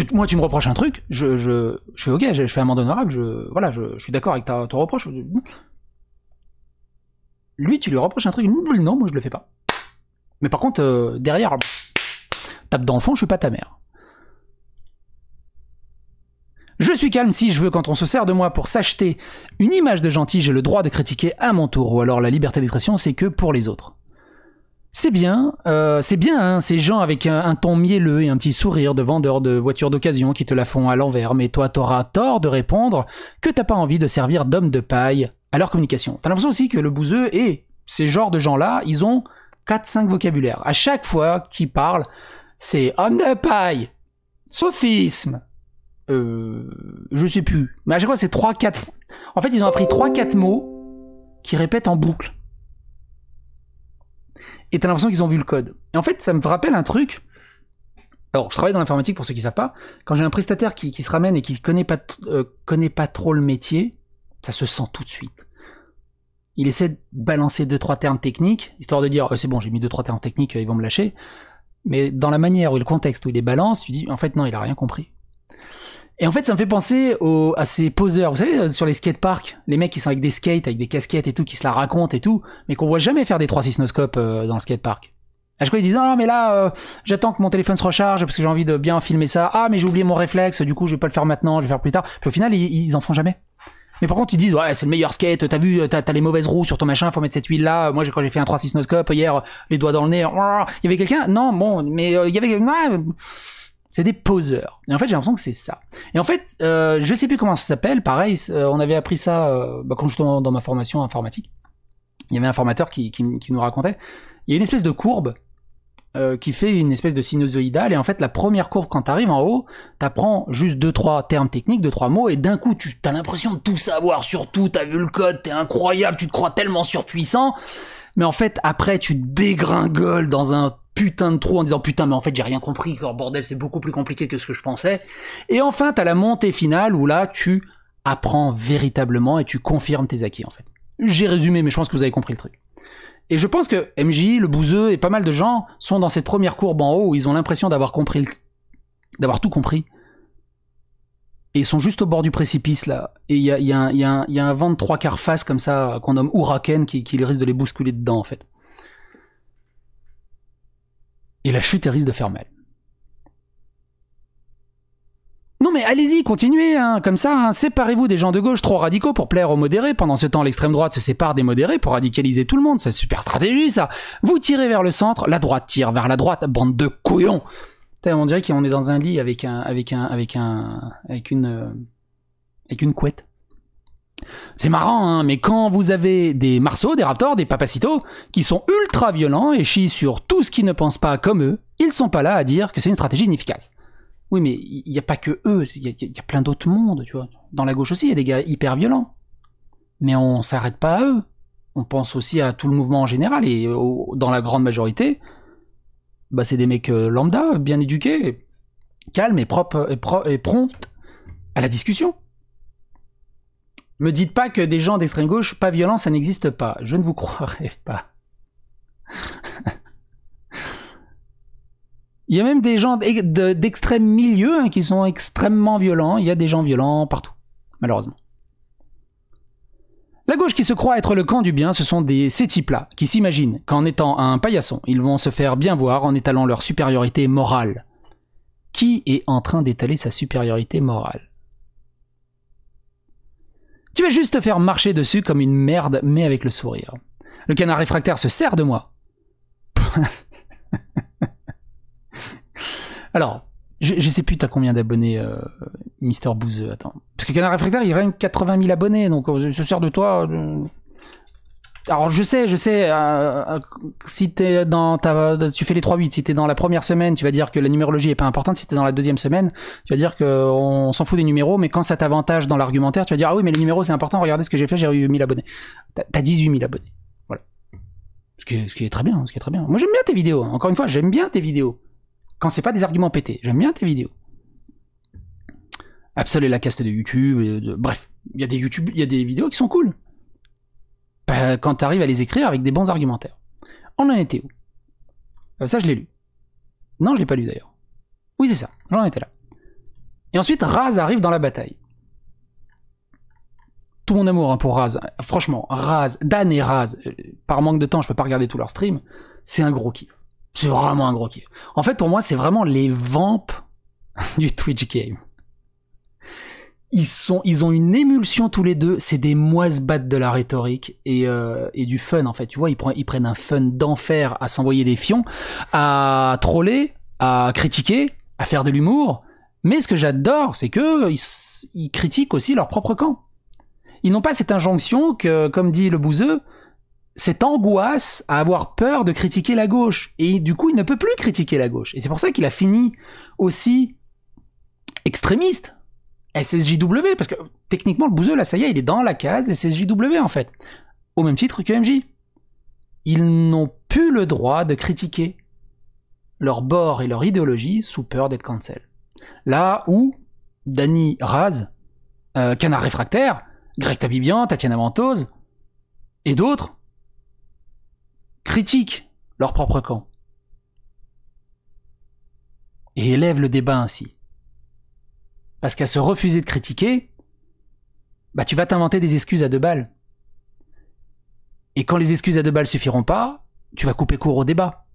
que moi tu me reproches un truc, je, je, je fais ok, je, fais amende honorable, je, voilà, je, suis d'accord avec ta, ton reproche. Lui, tu lui reproches un truc, non, moi je le fais pas. Mais par contre, euh, derrière, tape dans le fond, je suis pas ta mère. Je suis calme si je veux quand on se sert de moi pour s'acheter une image de gentil, j'ai le droit de critiquer à mon tour, ou alors la liberté d'expression, c'est que pour les autres. C'est bien, euh, c'est bien hein, ces gens avec un, ton mielleux et un petit sourire de vendeur de voitures d'occasion qui te la font à l'envers, mais toi t'auras tort de répondre que t'as pas envie de servir d'homme de paille à leur communication. T'as l'impression aussi que le bouseux et ces genres de gens-là, ils ont 4-5 vocabulaires. À chaque fois qu'ils parlent, c'est homme de paille, sophisme, euh, je sais plus, mais à chaque fois c'est 3-4... En fait ils ont appris 3-4 mots qui répètent en boucle et t'as l'impression qu'ils ont vu le code. Et en fait, ça me rappelle un truc. Alors, je travaille dans l'informatique pour ceux qui savent pas. Quand j'ai un prestataire qui, se ramène et qui connaît pas, euh, connaît pas trop le métier, ça se sent tout de suite. Il essaie de balancer deux trois termes techniques, histoire de dire euh, c'est bon, j'ai mis deux trois termes techniques, euh, ils vont me lâcher. Mais dans la manière ou le contexte où il les balance, tu dis en fait non, il a rien compris. Et en fait, ça me fait penser à ces poseurs, vous savez, euh, sur les skateparks, les mecs qui sont avec des skates, avec des casquettes et tout, qui se la racontent et tout, mais qu'on voit jamais faire des 3-6 euh, dans le skatepark. À chaque fois, ils disent Ah, mais là, euh, j'attends que mon téléphone se recharge parce que j'ai envie de bien filmer ça. Ah, mais j'ai oublié mon réflexe, du coup, je vais pas le faire maintenant, je vais le faire plus tard. Puis au final, ils, en font jamais. Mais par contre, ils disent Ouais, c'est le meilleur skate, t'as vu, t'as as les mauvaises roues sur ton machin, faut mettre cette huile là. Moi, quand j'ai fait un 3-6 hier, les doigts dans le nez, il y avait quelqu'un Non, bon, mais il y avait. C'est des poseurs. Et en fait, j'ai l'impression que c'est ça. Et en fait, euh, je sais plus comment ça s'appelle. Pareil, euh, on avait appris ça euh, bah, quand j'étais dans, ma formation informatique. Il y avait un formateur qui, nous racontait. Il y a une espèce de courbe euh, qui fait une espèce de sinusoïdale. Et en fait, la première courbe, quand tu arrives en haut, tu apprends juste deux trois termes techniques, deux trois mots, et d'un coup, tu as l'impression de tout savoir sur tout. as vu le code, tu es incroyable, tu te crois tellement surpuissant mais en fait, après, tu dégringoles dans un putain de trou en disant putain mais en fait j'ai rien compris, oh, bordel c'est beaucoup plus compliqué que ce que je pensais. Et enfin t'as la montée finale où là tu apprends véritablement et tu confirmes tes acquis en fait. J'ai résumé mais je pense que vous avez compris le truc. Et je pense que MJ, le bouseux et pas mal de gens sont dans cette première courbe en haut où ils ont l'impression d'avoir compris d'avoir tout compris et ils sont juste au bord du précipice là. Et il y a, un vent de trois quarts face comme ça qu'on nomme Huraken, qui, risque de les bousculer dedans en fait. Et la chute elle risque de faire mal. Non mais allez-y, continuez, hein. comme ça, hein, séparez-vous des gens de gauche trop radicaux pour plaire aux modérés. Pendant ce temps, l'extrême droite se sépare des modérés pour radicaliser tout le monde. C'est super stratégie ça. Vous tirez vers le centre, la droite tire vers la droite, bande de couillons on dirait qu'on est dans un lit avec un, avec un, avec un, avec une, euh, avec une couette. C'est marrant, hein, mais quand vous avez des marceaux, des raptors, des papacitos, qui sont ultra violents et chient sur tout ce qui ne pense pas comme eux, ils sont pas là à dire que c'est une stratégie inefficace. Oui, mais il n'y a pas que eux, il y, a plein d'autres mondes, tu vois. Dans la gauche aussi, il y a des gars hyper violents. Mais on s'arrête pas à eux. On pense aussi à tout le mouvement en général, et dans la grande majorité, bah, c'est des mecs euh, lambda, bien éduqués, calmes et, propres, et, pro à la discussion. Me dites pas que des gens d'extrême gauche pas violents, ça n'existe pas. Je ne vous croirais pas. Il y a même des gens d'extrême milieu hein, qui sont extrêmement violents. Il y a des gens violents partout, malheureusement. La gauche qui se croit être le camp du bien, ce sont des ces types-là, qui s'imaginent qu'en étant un paillasson, ils vont se faire bien voir en étalant leur supériorité morale. Qui est en train d'étaler sa supériorité morale Tu vas juste te faire marcher dessus comme une merde, mais avec le sourire. Le canard réfractaire se sert de moi. Alors, je, sais plus, t'as combien d'abonnés, euh, Mister Bouzeux euh, Attends. Parce que Canard Réfractaire, il y a 80 000 abonnés, donc euh, je, je sers de toi. Alors je sais, je sais, si t'es dans ta, tu fais les 3-8, si t'es dans la première semaine, tu vas dire que la numérologie est pas importante, si t'es dans la deuxième semaine, tu vas dire qu'on s'en fout des numéros, mais quand ça t'avantage dans l'argumentaire, tu vas dire ah oui mais les numéros c'est important, regardez ce que j'ai fait, j'ai eu 1000 abonnés. T'as 18 000 abonnés. Voilà. ce qui est très bien, ce qui est très bien. Moi j'aime bien tes vidéos, encore une fois, j'aime bien tes vidéos. Quand c'est pas des arguments pétés. J'aime bien tes vidéos. Absol et la caste de YouTube. Bref, il y a des YouTube, il y a des vidéos qui sont cool. Bah, quand tu arrives à les écrire avec des bons argumentaires. On en était où euh, Ça, je l'ai lu. Non, je l'ai pas lu d'ailleurs. Oui, c'est ça. J'en étais là. Et ensuite, Raz arrive dans la bataille. Tout mon amour hein, pour Raz. Franchement, Raz, Dan et Raz, euh, par manque de temps, je peux pas regarder tout leur stream. C'est un gros kiff. C'est vraiment un gros kiff. En fait, pour moi, c'est vraiment les vamps du Twitch game. Ils, sont, ils ont une émulsion tous les deux, c'est des battes de la rhétorique euh, et, du fun en fait. Tu vois, ils, prennent, ils prennent un fun d'enfer à s'envoyer des fions, à troller, à critiquer, à faire de l'humour. Mais ce que j'adore, c'est que ils, critiquent aussi leur propre camp. Ils n'ont pas cette injonction que, comme dit le bouseux, cette angoisse à avoir peur de critiquer la gauche. Et du coup, il ne peut plus critiquer la gauche. Et c'est pour ça qu'il a fini aussi extrémiste. SSJW, parce que techniquement, le bouseux, là, ça y est, il est dans la case SSJW, en fait. Au même titre que MJ. Ils n'ont plus le droit de critiquer leur bord et leur idéologie sous peur d'être cancel. Là où Danny Raz, euh, Canard Réfractaire, Greg Tabibian, Tatiana Mantos et d'autres critiquent leur propre camp et élève le débat ainsi. Parce qu'à se refuser de critiquer, bah tu vas t'inventer des excuses à deux balles. Et quand les excuses à deux balles suffiront pas, tu vas couper court au débat.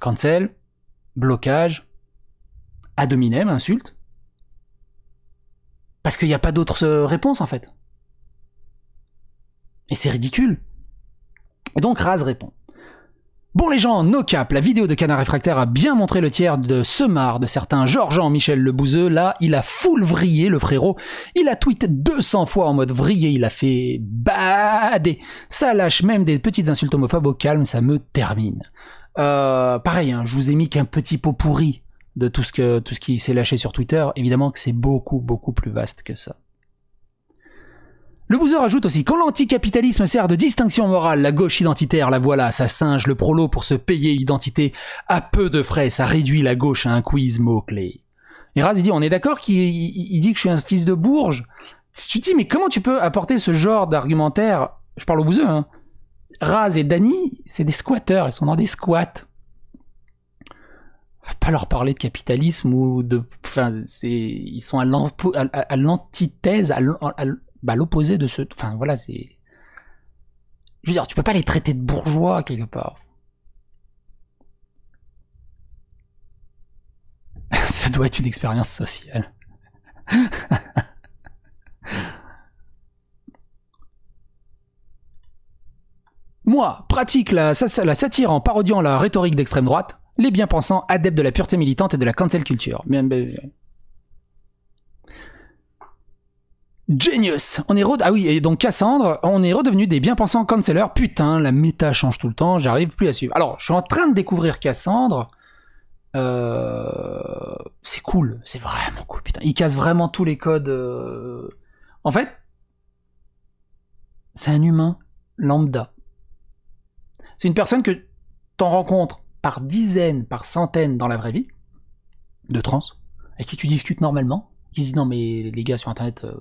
Cancel, blocage, ad hominem, insulte. Parce qu'il n'y a pas d'autre euh, réponse en fait. Et c'est ridicule donc Raz répond. Bon les gens, no cap, la vidéo de Canard Réfractaire a bien montré le tiers de ce marre de certains Georges-Jean-Michel Le Là, il a full vrillé le frérot. Il a tweeté 200 fois en mode vrillé, il a fait badé. Ça lâche même des petites insultes homophobes au calme, ça me termine. Euh, pareil, hein, je vous ai mis qu'un petit pot pourri de tout ce, que, tout ce qui s'est lâché sur Twitter. Évidemment que c'est beaucoup, beaucoup plus vaste que ça. Le boozer ajoute aussi quand l'anticapitalisme sert de distinction morale, la gauche identitaire, la voilà, ça singe le prolo pour se payer l'identité à peu de frais, ça réduit la gauche à un quiz mot-clé. » Et Raz, il dit, on est d'accord qu'il dit que je suis un fils de bourge Si tu dis, mais comment tu peux apporter ce genre d'argumentaire Je parle au Bouzeux, hein. Raz et Dani c'est des squatteurs, ils sont dans des squats. va pas leur parler de capitalisme ou de... Enfin, c'est... Ils sont à l'antithèse, à bah, l'opposé de ce. Enfin, voilà, c'est. Je veux dire, tu peux pas les traiter de bourgeois quelque part. Ça doit être une expérience sociale. Moi, pratique la, satire en parodiant la rhétorique d'extrême droite, les bien-pensants adeptes de la pureté militante et de la cancel culture. Mais... Genius On est Ah oui, et donc Cassandre, on est redevenu des bien-pensants cancellers. Putain, la méta change tout le temps, j'arrive plus à suivre. Alors, je suis en train de découvrir Cassandre. Euh, c'est cool, c'est vraiment cool, putain. Il casse vraiment tous les codes. Euh. En fait, c'est un humain lambda. C'est une personne que t'en rencontres par dizaines, par centaines dans la vraie vie, de trans, avec qui tu discutes normalement, non mais les gars sur internet euh,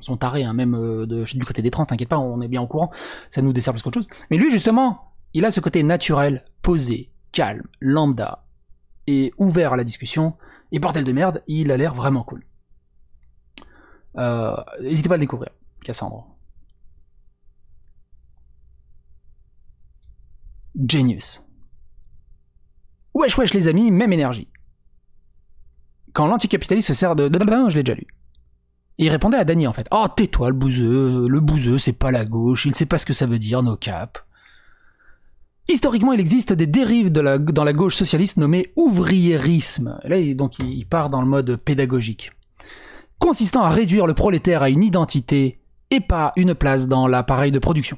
sont tarés, hein, même euh, du côté des trans, t'inquiète pas, on est bien au courant, ça nous dessert plus qu'autre chose. Mais lui justement, il a ce côté naturel, posé, calme, lambda, et ouvert à la discussion, et bordel de merde, il a l'air vraiment cool. Euh, n'hésitez pas à le découvrir, Cassandre. Genius. Wesh wesh les amis, même énergie quand l'anticapitaliste se sert de je l'ai déjà lu. il répondait à Dany en fait. Oh tais-toi le bouseux, le bouseux c'est pas la gauche, il sait pas ce que ça veut dire nos caps. Historiquement, il existe des dérives de la, dans la gauche socialiste nommées ouvriérisme. là, donc, il part dans le mode pédagogique, consistant à réduire le prolétaire à une identité et pas une place dans l'appareil de production.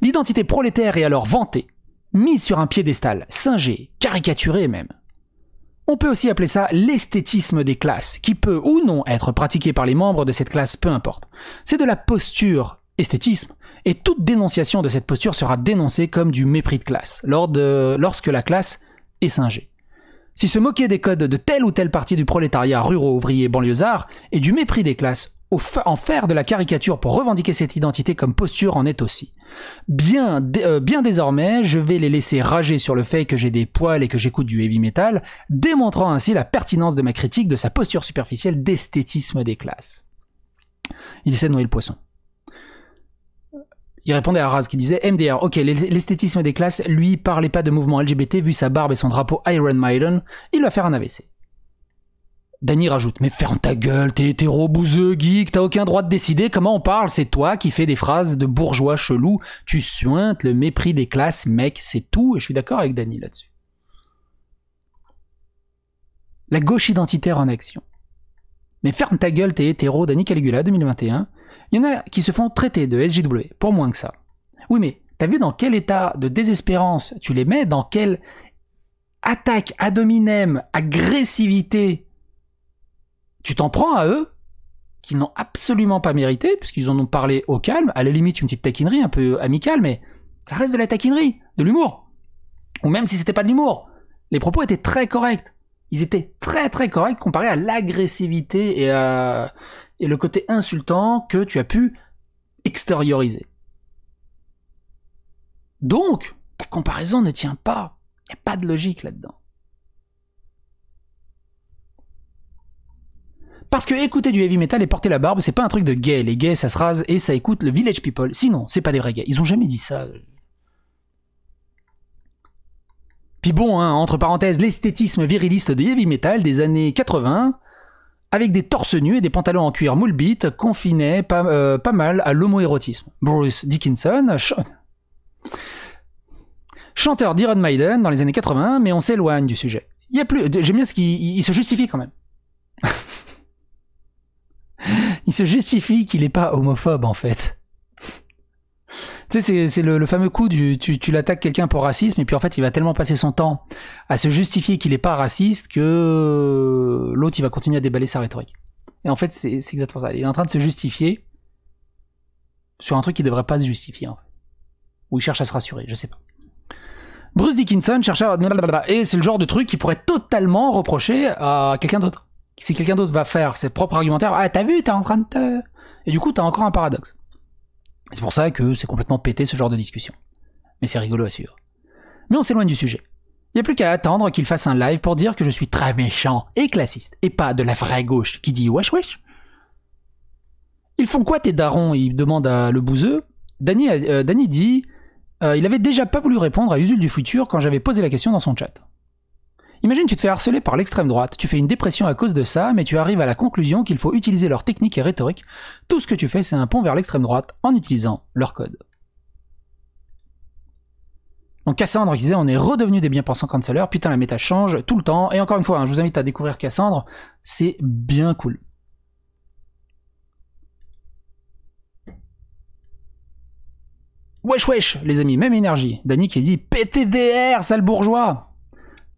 L'identité prolétaire est alors vantée mise sur un piédestal, singé, caricaturé même. On peut aussi appeler ça l'esthétisme des classes, qui peut ou non être pratiqué par les membres de cette classe, peu importe. C'est de la posture esthétisme, et toute dénonciation de cette posture sera dénoncée comme du mépris de classe, lors de, lorsque la classe est singée. Si se moquer des codes de telle ou telle partie du prolétariat ruraux, ouvriers, banlieusards, et du mépris des classes, en faire de la caricature pour revendiquer cette identité comme posture en est aussi. Bien, euh, bien désormais, je vais les laisser rager sur le fait que j'ai des poils et que j'écoute du heavy metal, démontrant ainsi la pertinence de ma critique de sa posture superficielle d'esthétisme des classes. Il essaie de noyer le poisson. Il répondait à Raz qui disait MDR, ok, l'esthétisme des classes, lui, parlait pas de mouvement LGBT vu sa barbe et son drapeau Iron Maiden, il va faire un AVC. Danny rajoute Mais ferme ta gueule, t'es hétéro, bouseux, geek, t'as aucun droit de décider comment on parle, c'est toi qui fais des phrases de bourgeois chelou, tu suintes le mépris des classes, mec, c'est tout, et je suis d'accord avec Danny là-dessus. La gauche identitaire en action. Mais ferme ta gueule, t'es hétéro, Danny Caligula 2021. Il y en a qui se font traiter de SJW, pour moins que ça. Oui, mais t'as vu dans quel état de désespérance tu les mets, dans quelle attaque ad hominem, agressivité tu t'en prends à eux, qui n'ont absolument pas mérité, puisqu'ils en ont parlé au calme, à la limite une petite taquinerie un peu amicale, mais ça reste de la taquinerie, de l'humour. Ou même si c'était pas de l'humour, les propos étaient très corrects. Ils étaient très très corrects comparés à l'agressivité et, à... et le côté insultant que tu as pu extérioriser. Donc, la comparaison ne tient pas. Il n'y a pas de logique là-dedans. Parce que écouter du heavy metal et porter la barbe, c'est pas un truc de gay. Les gays, ça se rase et ça écoute le village people. Sinon, c'est pas des vrais gays. Ils ont jamais dit ça. Puis bon, hein, entre parenthèses, l'esthétisme viriliste du heavy metal des années 80, avec des torses nus et des pantalons en cuir moule confinait euh, pas, mal à l'homoérotisme. Bruce Dickinson, chanteur d'Iron Maiden dans les années 80, mais on s'éloigne du sujet. Il y plus, j'aime bien ce qu'il se justifie quand même. il se justifie qu'il n'est pas homophobe en fait. Tu sais, c'est le, fameux coup du tu, tu l'attaques quelqu'un pour racisme et puis en fait il va tellement passer son temps à se justifier qu'il n'est pas raciste que l'autre il va continuer à déballer sa rhétorique. Et en fait c'est exactement ça. Il est en train de se justifier sur un truc qui ne devrait pas se justifier. En Ou il cherche à se rassurer, je sais pas. Bruce Dickinson, cherche à... Et c'est le genre de truc qui pourrait totalement reprocher à quelqu'un d'autre si quelqu'un d'autre va faire ses propres argumentaires, ah t'as vu, t'es en train de te... Et du coup, t'as encore un paradoxe. C'est pour ça que c'est complètement pété ce genre de discussion. Mais c'est rigolo à suivre. Mais on s'éloigne du sujet. Il n'y a plus qu'à attendre qu'il fasse un live pour dire que je suis très méchant et classiste, et pas de la vraie gauche qui dit wesh wesh. Ils font quoi tes darons Il demande à le Bouzeux. Danny, euh, dit euh, Il avait déjà pas voulu répondre à Usul du futur quand j'avais posé la question dans son chat. Imagine, tu te fais harceler par l'extrême droite, tu fais une dépression à cause de ça, mais tu arrives à la conclusion qu'il faut utiliser leur technique et rhétorique. Tout ce que tu fais, c'est un pont vers l'extrême droite en utilisant leur code. Donc Cassandre disait on est redevenu des bien-pensants canceleurs, putain la méta change tout le temps, et encore une fois, hein, je vous invite à découvrir Cassandre, c'est bien cool. Wesh wesh les amis, même énergie. Danny qui dit PTDR, sale bourgeois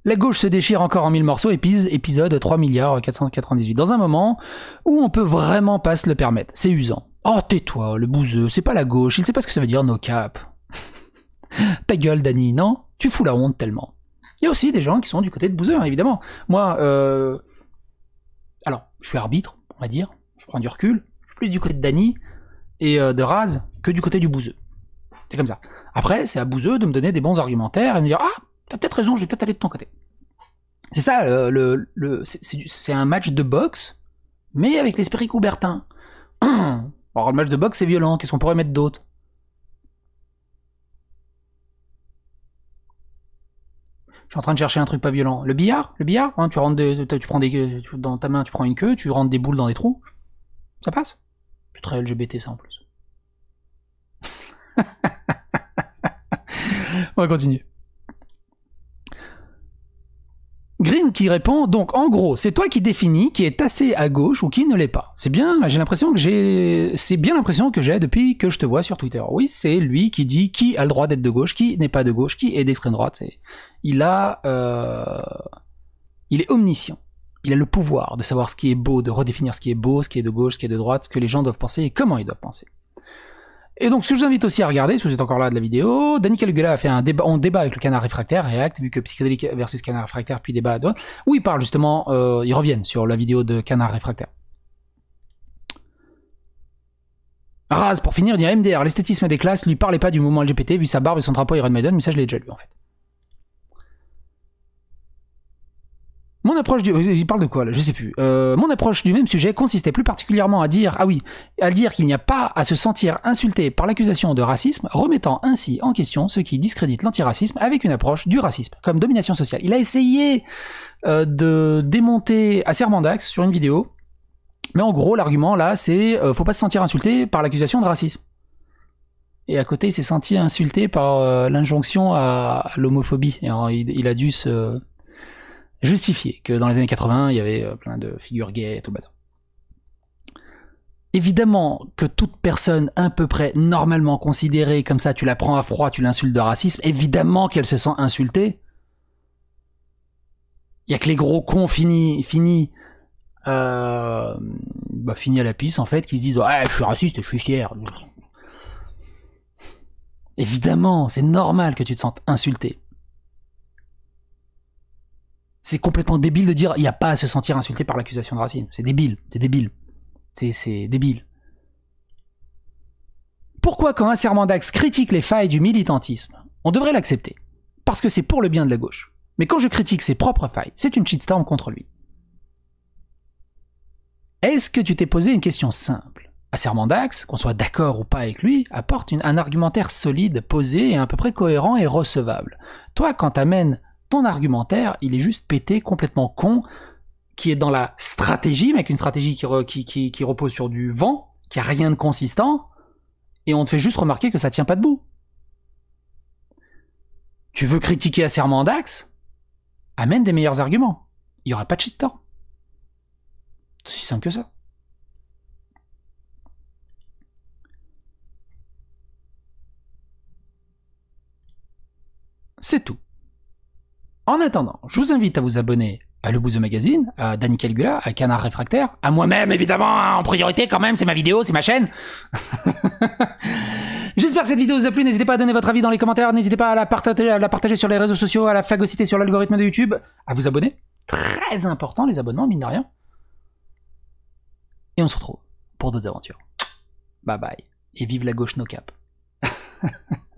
la gauche se déchire encore en mille morceaux, épisode 3 milliards 498. Dans un moment où on peut vraiment pas se le permettre. C'est usant. Oh, tais-toi, le bouseux, c'est pas la gauche, il sait pas ce que ça veut dire, no cap. Ta gueule, Dany, non Tu fous la honte tellement. Il y a aussi des gens qui sont du côté de bouseux, hein, évidemment. Moi, euh, alors, je suis arbitre, on va dire, je prends du recul, plus du côté de Dany et euh, de Raz que du côté du bouseux. C'est comme ça. Après, c'est à bouseux de me donner des bons argumentaires et me dire Ah, t'as peut-être raison, je vais peut-être aller de ton côté. C'est ça, euh, le, le c'est un match de boxe, mais avec l'esprit coubertin. Alors le match de boxe c'est violent, qu'est-ce qu'on pourrait mettre d'autre Je suis en train de chercher un truc pas violent. Le billard Le billard hein, tu, rentres tu prends des, dans ta main, tu prends une queue, tu rentres des boules dans des trous. Ça passe C'est très LGBT ça en plus. On va continuer. Green qui répond donc en gros, c'est toi qui définis qui est assez à gauche ou qui ne l'est pas. C'est bien, j'ai l'impression que j'ai c'est bien l'impression que j'ai depuis que je te vois sur Twitter. Oui, c'est lui qui dit qui a le droit d'être de gauche, qui n'est pas de gauche, qui est d'extrême droite. Il a euh, il est omniscient. Il a le pouvoir de savoir ce qui est beau, de redéfinir ce qui est beau, ce qui est de gauche, ce qui est de droite, ce que les gens doivent penser et comment ils doivent penser. Et donc, ce que je vous invite aussi à regarder, si vous êtes encore là de la vidéo, Danny Caligula a fait un débat, en débat avec le canard réfractaire, React, vu que psychédélique versus canard réfractaire, puis débat, où il parle justement, euh, ils reviennent sur la vidéo de canard réfractaire. Raz, pour finir, dit MDR, l'esthétisme des classes lui parlait pas du mouvement LGBT, vu sa barbe et son drapeau Iron Maiden, mais ça je l'ai déjà lu en fait. Mon approche du, il parle de quoi là Je sais plus. Euh, mon approche du même sujet consistait plus particulièrement à dire, ah oui, à dire qu'il n'y a pas à se sentir insulté par l'accusation de racisme, remettant ainsi en question ce qui discrédite l'antiracisme avec une approche du racisme comme domination sociale. Il a essayé euh, de démonter à Sermandax sur une vidéo, mais en gros l'argument là, c'est euh, faut pas se sentir insulté par l'accusation de racisme. Et à côté, il s'est senti insulté par l'injonction à l'homophobie. il a dû se justifier que dans les années 80, il y avait euh, plein de figures gays et tout bazar. Évidemment que toute personne à peu près normalement considérée comme ça, tu la prends à froid, tu l'insultes de racisme, évidemment qu'elle se sent insultée. Il y a que les gros cons finis, finis, euh, bah, finis à la pisse en fait, qui se disent ah, je suis raciste, je suis fier. Évidemment, c'est normal que tu te sentes insulté. C'est complètement débile de dire il n'y a pas à se sentir insulté par l'accusation de Racine. C'est débile, c'est débile. C'est débile. Pourquoi quand un serment critique les failles du militantisme, on devrait l'accepter Parce que c'est pour le bien de la gauche. Mais quand je critique ses propres failles, c'est une shitstorm contre lui. Est-ce que tu t'es posé une question simple Un serment qu'on soit d'accord ou pas avec lui, apporte un argumentaire solide, posé et à peu près cohérent et recevable. Toi, quand t'amènes ton argumentaire, il est juste pété, complètement con, qui est dans la stratégie, avec une stratégie qui, qui, repose sur du vent, qui a rien de consistant, et on te fait juste remarquer que ça tient pas debout. Tu veux critiquer serment d'Axe Amène des meilleurs arguments. Il n'y aura pas de shitstorm. C'est aussi simple que ça. C'est tout. En attendant, je vous invite à vous abonner à Le Bouze Magazine, à Danny Calgula, à Canard Réfractaire, à moi-même évidemment, hein, en priorité quand même, c'est ma vidéo, c'est ma chaîne. J'espère que cette vidéo vous a plu, n'hésitez pas à donner votre avis dans les commentaires, n'hésitez pas à la, partager, sur les réseaux sociaux, à la phagocyter sur l'algorithme de YouTube, à vous abonner, très important les abonnements, mine de rien. Et on se retrouve pour d'autres aventures. Bye bye, et vive la gauche no cap.